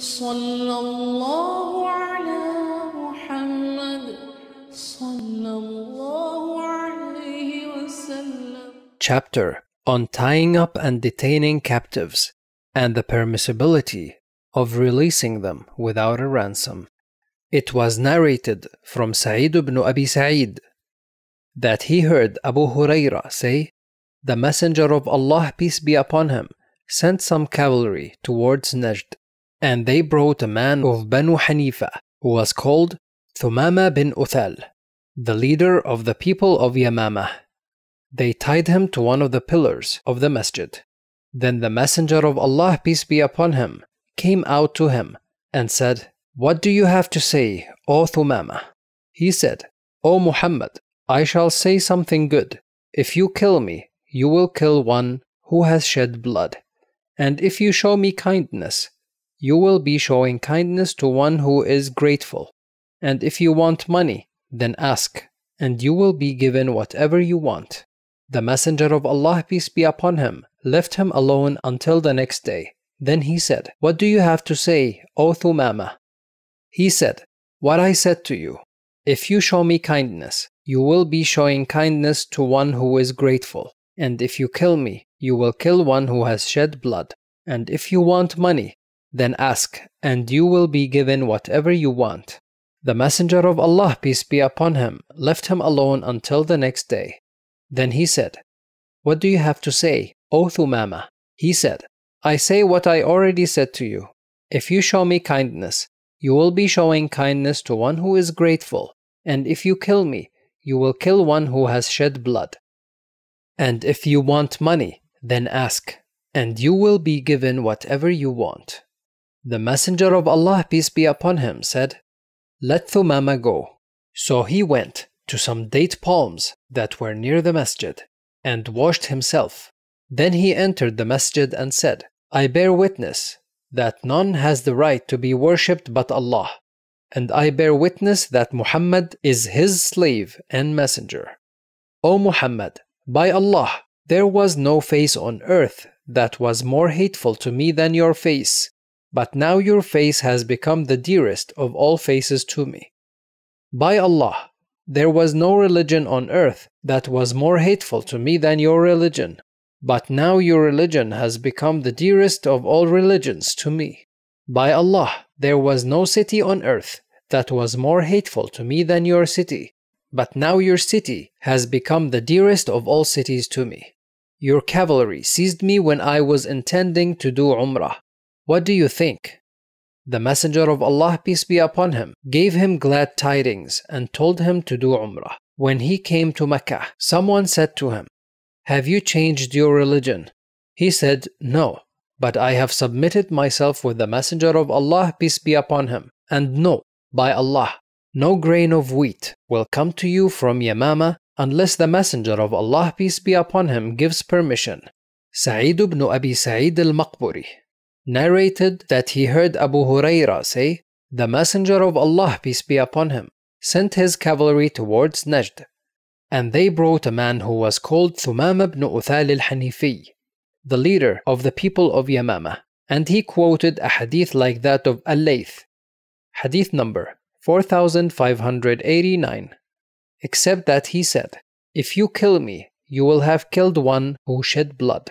Chapter on tying up and detaining captives and the permissibility of releasing them without a ransom. It was narrated from Sa'id ibn Abi Sa'id that he heard Abu Huraira say, The Messenger of Allah, peace be upon him, sent some cavalry towards Najd and they brought a man of Banu Hanifa who was called Thumama bin Uthal, the leader of the people of Yamama. They tied him to one of the pillars of the masjid. Then the Messenger of Allah, peace be upon him, came out to him and said, What do you have to say, O Thumama? He said, O Muhammad, I shall say something good. If you kill me, you will kill one who has shed blood. And if you show me kindness, you will be showing kindness to one who is grateful. And if you want money, then ask, and you will be given whatever you want. The Messenger of Allah, peace be upon him, left him alone until the next day. Then he said, What do you have to say, O Thumama? He said, What I said to you. If you show me kindness, you will be showing kindness to one who is grateful. And if you kill me, you will kill one who has shed blood. And if you want money, then ask, and you will be given whatever you want. The Messenger of Allah, peace be upon him, left him alone until the next day. Then he said, What do you have to say, O Thumama? He said, I say what I already said to you. If you show me kindness, you will be showing kindness to one who is grateful, and if you kill me, you will kill one who has shed blood. And if you want money, then ask, and you will be given whatever you want. The Messenger of Allah, peace be upon him, said, Let Thumama go. So he went to some date palms that were near the masjid and washed himself. Then he entered the masjid and said, I bear witness that none has the right to be worshipped but Allah, and I bear witness that Muhammad is his slave and messenger. O Muhammad, by Allah, there was no face on earth that was more hateful to me than your face, but now your face has become the dearest of all faces to me. By Allah, there was no religion on earth that was more hateful to me than your religion. But now your religion has become the dearest of all religions to me. By Allah, there was no city on earth that was more hateful to me than your city. But now your city has become the dearest of all cities to me. Your cavalry seized me when I was intending to do Umrah, what do you think? The Messenger of Allah, peace be upon him, gave him glad tidings and told him to do Umrah. When he came to Mecca, someone said to him, Have you changed your religion? He said, No, but I have submitted myself with the Messenger of Allah, peace be upon him. And no, by Allah, no grain of wheat will come to you from Yamama unless the Messenger of Allah, peace be upon him, gives permission. Sa'id ibn Abi Sa'id al-Maqburi narrated that he heard Abu Huraira say, The Messenger of Allah, peace be upon him, sent his cavalry towards Najd, and they brought a man who was called Thumam ibn Uthal al-Hanifi, the leader of the people of Yamama, and he quoted a hadith like that of Al-Layth, hadith number 4589, except that he said, If you kill me, you will have killed one who shed blood.